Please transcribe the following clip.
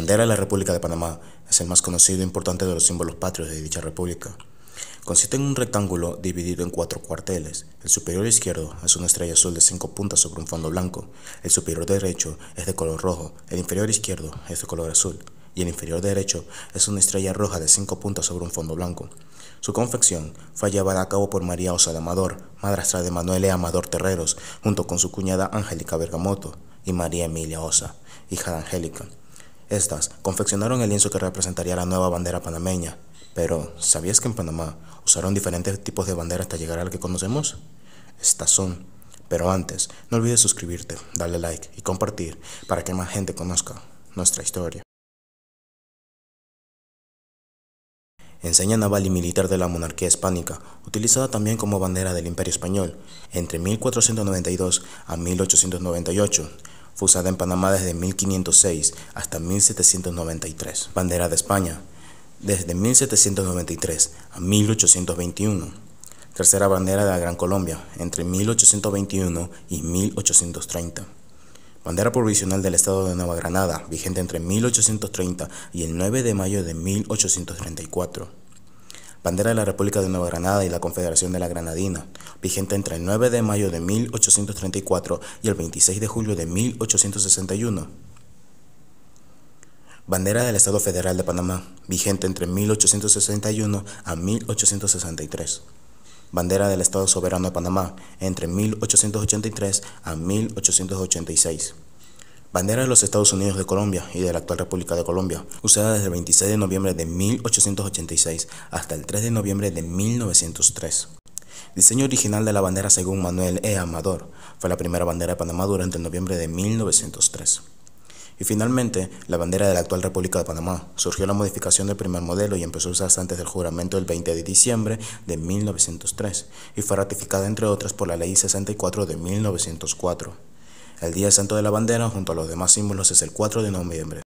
bandera de la República de Panamá es el más conocido e importante de los símbolos patrios de dicha república. Consiste en un rectángulo dividido en cuatro cuarteles. El superior izquierdo es una estrella azul de cinco puntas sobre un fondo blanco. El superior derecho es de color rojo. El inferior izquierdo es de color azul. Y el inferior derecho es una estrella roja de cinco puntas sobre un fondo blanco. Su confección fue llevada a cabo por María Osa de Amador, madrastra de Manuel E. Amador Terreros, junto con su cuñada Angélica Bergamoto y María Emilia Osa, hija de Angélica. Estas confeccionaron el lienzo que representaría la nueva bandera panameña. Pero, ¿sabías que en Panamá usaron diferentes tipos de bandera hasta llegar al que conocemos? Estas son. Pero antes, no olvides suscribirte, darle like y compartir para que más gente conozca nuestra historia. enseña naval y militar de la monarquía hispánica, utilizada también como bandera del Imperio Español, entre 1492 a 1898. Fusada en Panamá desde 1506 hasta 1793. Bandera de España. Desde 1793 a 1821. Tercera bandera de la Gran Colombia, entre 1821 y 1830. Bandera provisional del Estado de Nueva Granada, vigente entre 1830 y el 9 de mayo de 1834 bandera de la República de Nueva Granada y la Confederación de la Granadina, vigente entre el 9 de mayo de 1834 y el 26 de julio de 1861. Bandera del Estado Federal de Panamá, vigente entre 1861 a 1863. Bandera del Estado Soberano de Panamá, entre 1883 a 1886. Bandera de los Estados Unidos de Colombia y de la actual República de Colombia, usada desde el 26 de noviembre de 1886 hasta el 3 de noviembre de 1903. Diseño original de la bandera según Manuel E. Amador, fue la primera bandera de Panamá durante el noviembre de 1903. Y finalmente, la bandera de la actual República de Panamá surgió la modificación del primer modelo y empezó a usarse antes del juramento del 20 de diciembre de 1903 y fue ratificada entre otras por la Ley 64 de 1904. El Día Santo de la Bandera junto a los demás símbolos es el 4 de noviembre.